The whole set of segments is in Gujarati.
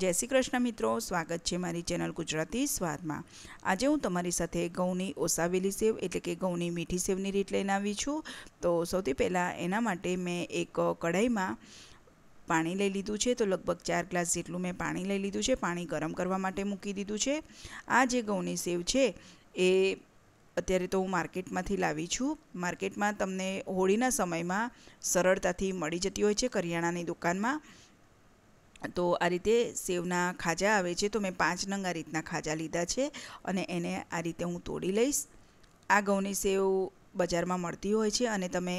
જય શ્રી કૃષ્ણ મિત્રો સ્વાગત છે મારી ચેનલ ગુજરાતી સ્વાદમાં આજે હું તમારી સાથે ઘઉંની ઓસાવેલી સેવ એટલે કે ઘઉંની મીઠી સેવની રીત લઈને આવી છું તો સૌથી પહેલાં એના માટે મેં એક કઢાઈમાં પાણી લઈ લીધું છે તો લગભગ ચાર ગ્લાસ જેટલું મેં પાણી લઈ લીધું છે પાણી ગરમ કરવા માટે મૂકી દીધું છે આ જે ઘઉંની સેવ છે એ અત્યારે તો હું માર્કેટમાંથી લાવી છું માર્કેટમાં તમને હોળીના સમયમાં સરળતાથી મળી જતી હોય છે કરિયાણાની દુકાનમાં તો આ રીતે સેવના ખાજા આવે છે તો મેં પાંચ નંગ આ રીતના ખાજા લીધા છે અને એને આ રીતે હું તોડી લઈશ આ ઘઉંની સેવ બજારમાં મળતી હોય છે અને તમે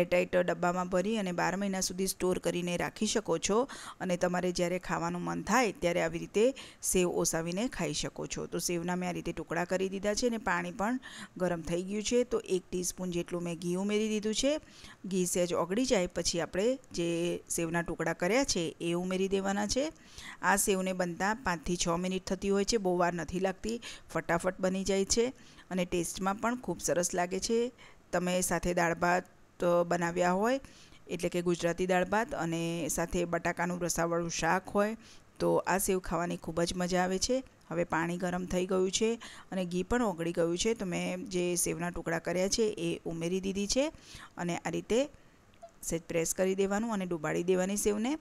એરટાઇટ ડબ્બામાં ભરી અને બાર મહિના સુધી સ્ટોર કરીને રાખી શકો છો અને તમારે જ્યારે ખાવાનું મન થાય ત્યારે આવી રીતે સેવ ઓસાવીને ખાઈ શકો છો તો સેવના મેં આ રીતે ટુકડા કરી દીધા છે અને પાણી પણ ગરમ થઈ ગયું છે તો એક ટીસ્પૂન જેટલું મેં ઘી ઉમેરી દીધું છે ઘી સહેજ ઓગળી જાય પછી આપણે જે સેવના ટુકડા કર્યા છે એ ઉમેરી દેવાના છે આ સેવને બનતા પાંચથી છ મિનિટ થતી હોય છે બહુ વાર નથી લાગતી ફટાફટ બની જાય છે અને ટેસ્ટમાં પણ ખૂબ સરસ લાગે છે તમે સાથે દાળ ભાત બનાવ્યા હોય એટલે કે ગુજરાતી દાળ ભાત અને સાથે બટાકાનું રસાવાળું શાક હોય તો આ સેવ ખાવાની ખૂબ જ મજા આવે છે હવે પાણી ગરમ થઈ ગયું છે અને ઘી પણ ઓગળી ગયું છે તો મેં જે સેવના ટુકડા કર્યા છે એ ઉમેરી દીધી છે અને આ રીતે સેજ પ્રેસ કરી દેવાનું અને ડુબાડી દેવાની સેવને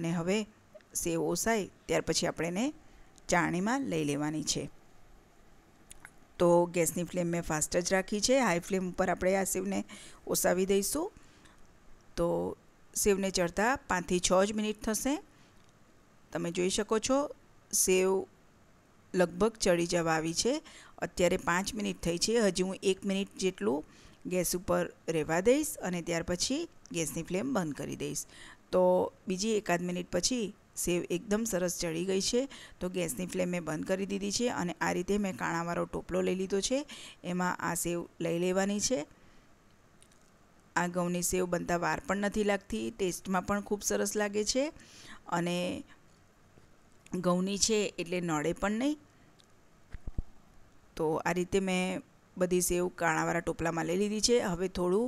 અને હવે સેવ ઓસાય ત્યાર પછી આપણે એને ચાણીમાં લઈ લેવાની છે તો ગેસની ફ્લેમ મેં ફાસ્ટ જ રાખી છે હાઈ ફ્લેમ ઉપર આપણે આ સેવને ઓસાવી દઈશું તો સેવને ચડતા પાંચથી છ જ મિનિટ થશે તમે જોઈ શકો છો સેવ લગભગ ચડી જવા આવી છે અત્યારે પાંચ મિનિટ થઈ છે હજી હું એક મિનિટ જેટલું ગેસ ઉપર રહેવા દઈશ અને ત્યાર પછી ગેસની ફ્લેમ બંધ કરી દઈશ તો બીજી એકાદ મિનિટ પછી સેવ એકદમ સરસ ચડી ગઈ છે તો ગેસની ફ્લેમ મેં બંધ કરી દીધી છે અને આ રીતે મેં કાણાવાળો ટોપલો લઈ લીધો છે એમાં આ સેવ લઈ લેવાની છે આ ઘઉંની સેવ બનતા વાર પણ નથી લાગતી ટેસ્ટમાં પણ ખૂબ સરસ લાગે છે અને ઘઉંની છે એટલે નડે પણ નહીં તો આ રીતે મેં બધી સેવ કાણાવાળા ટોપલામાં લઈ લીધી છે હવે થોડું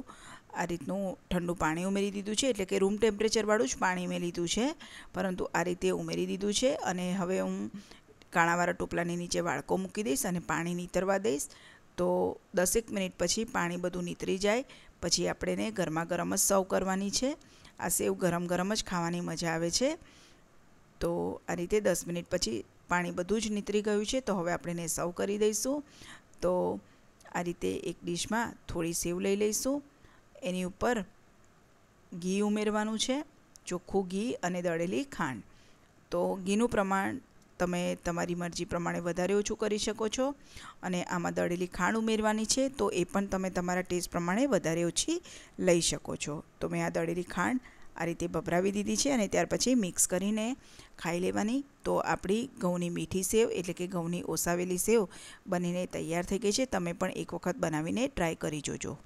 આ રીતનું ઠંડુ પાણી ઉમેરી દીધું છે એટલે કે રૂમ ટેમ્પરેચરવાળું જ પાણી મેં લીધું છે પરંતુ આ રીતે ઉમેરી દીધું છે અને હવે હું કાણાવાળા ટોપલાની નીચે વાળકો મૂકી દઈશ અને પાણી નીતરવા દઈશ તો દસેક મિનિટ પછી પાણી બધું નીતરી જાય પછી આપણે એને ગરમા ગરમ જ સર્વ કરવાની છે આ સેવ ગરમ ગરમ જ ખાવાની મજા આવે છે તો આ રીતે દસ મિનિટ પછી પાણી બધું જ નીતરી ગયું છે તો હવે આપણે એને સર્વ કરી દઈશું તો આ રીતે એક ડીશમાં થોડી સેવ લઈ લઈશું એની ઉપર ઘી ઉમેરવાનું છે ચોખ્ખું ઘી અને દળેલી ખાંડ તો ઘીનું પ્રમાણ તમે તમારી મરજી પ્રમાણે વધારે ઓછું કરી શકો છો અને આમાં દળેલી ખાંડ ઉમેરવાની છે તો એ પણ તમે તમારા ટેસ્ટ પ્રમાણે વધારે ઓછી લઈ શકો છો તો મેં આ દળેલી ખાંડ આ રીતે ભભરાવી દીધી છે અને ત્યાર પછી મિક્સ કરીને ખાઈ લેવાની તો આપણી ઘઉંની મીઠી સેવ એટલે કે ઘઉંની ઓસાવેલી સેવ બનીને તૈયાર થઈ ગઈ છે તમે પણ એક વખત બનાવીને ટ્રાય કરી જોજો